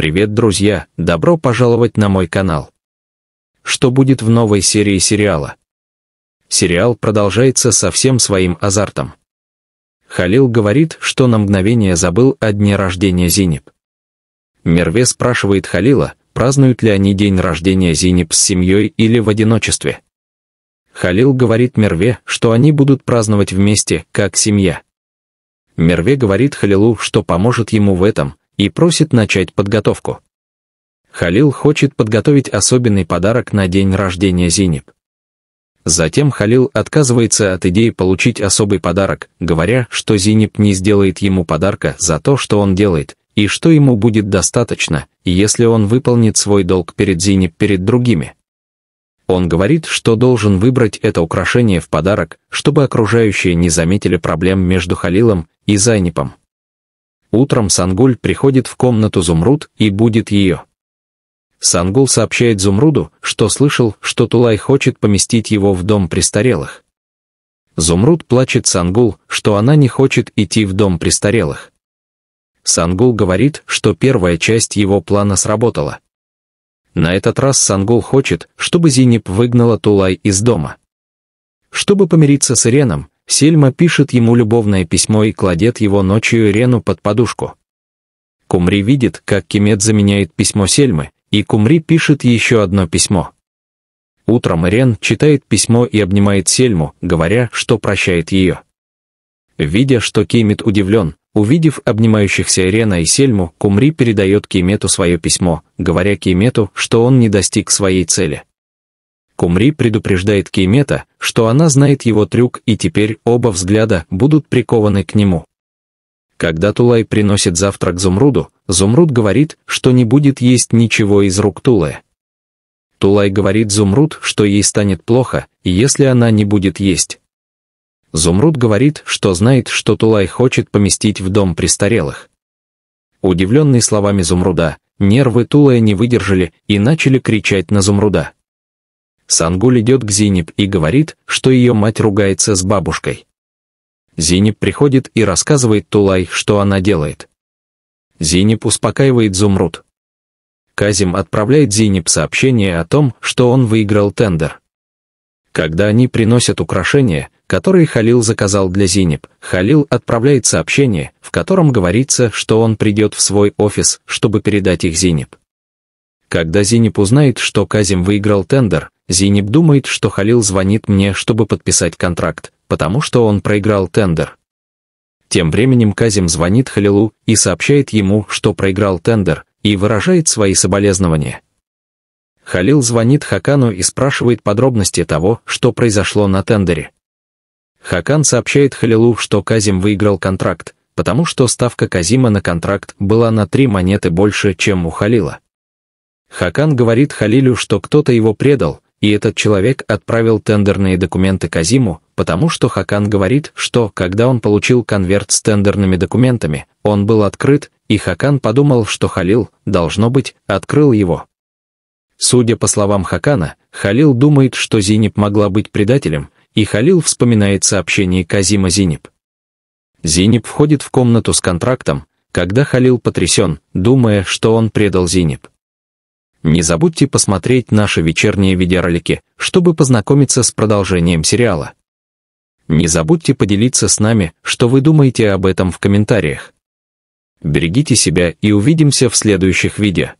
Привет, друзья! Добро пожаловать на мой канал. Что будет в новой серии сериала? Сериал продолжается со всем своим азартом. Халил говорит, что на мгновение забыл о дне рождения Зиниб. Мерве спрашивает Халила, празднуют ли они день рождения Зиниб с семьей или в одиночестве. Халил говорит Мерве, что они будут праздновать вместе, как семья. Мерве говорит Халилу, что поможет ему в этом, и просит начать подготовку. Халил хочет подготовить особенный подарок на день рождения Зинеп. Затем Халил отказывается от идеи получить особый подарок, говоря, что Зинеп не сделает ему подарка за то, что он делает, и что ему будет достаточно, если он выполнит свой долг перед Зинеп, перед другими. Он говорит, что должен выбрать это украшение в подарок, чтобы окружающие не заметили проблем между Халилом и Зайнипом. Утром Сангуль приходит в комнату Зумруд и будет ее. Сангул сообщает Зумруду, что слышал, что Тулай хочет поместить его в дом престарелых. Зумруд плачет Сангул, что она не хочет идти в дом престарелых. Сангул говорит, что первая часть его плана сработала. На этот раз Сангул хочет, чтобы Зинип выгнала Тулай из дома. Чтобы помириться с Иреном, Сельма пишет ему любовное письмо и кладет его ночью Рену под подушку. Кумри видит, как Кемет заменяет письмо Сельмы, и Кумри пишет еще одно письмо. Утром Рен читает письмо и обнимает Сельму, говоря, что прощает ее. Видя, что Кемет удивлен, увидев обнимающихся Рена и Сельму, Кумри передает Кемету свое письмо, говоря Кемету, что он не достиг своей цели. Кумри предупреждает Кеймета, что она знает его трюк и теперь оба взгляда будут прикованы к нему. Когда Тулай приносит завтрак Зумруду, Зумруд говорит, что не будет есть ничего из рук Тулая. Тулай говорит Зумруд, что ей станет плохо, если она не будет есть. Зумруд говорит, что знает, что Тулай хочет поместить в дом престарелых. Удивленный словами Зумруда, нервы Тулая не выдержали и начали кричать на Зумруда. Сангуль идет к Зинеб и говорит, что ее мать ругается с бабушкой. Зинеб приходит и рассказывает Тулай, что она делает. Зинеб успокаивает Зумруд. Казим отправляет Зинеб сообщение о том, что он выиграл тендер. Когда они приносят украшения, которые Халил заказал для Зинеб, Халил отправляет сообщение, в котором говорится, что он придет в свой офис, чтобы передать их Зинеб. Когда Зинеб узнает, что Казим выиграл тендер, Зинеб думает, что Халил звонит мне, чтобы подписать контракт, потому что он проиграл тендер. Тем временем Казим звонит Халилу и сообщает ему, что проиграл тендер, и выражает свои соболезнования. Халил звонит Хакану и спрашивает подробности того, что произошло на тендере. Хакан сообщает Халилу, что Казим выиграл контракт, потому что ставка Казима на контракт была на три монеты больше, чем у Халила. Хакан говорит Халилю, что кто-то его предал, и этот человек отправил тендерные документы Казиму, потому что Хакан говорит, что, когда он получил конверт с тендерными документами, он был открыт, и Хакан подумал, что Халил, должно быть, открыл его. Судя по словам Хакана, Халил думает, что Зиниб могла быть предателем, и Халил вспоминает сообщение Казима Зиниб. Зиниб входит в комнату с контрактом, когда Халил потрясен, думая, что он предал Зиниб. Не забудьте посмотреть наши вечерние видеоролики, чтобы познакомиться с продолжением сериала. Не забудьте поделиться с нами, что вы думаете об этом в комментариях. Берегите себя и увидимся в следующих видео.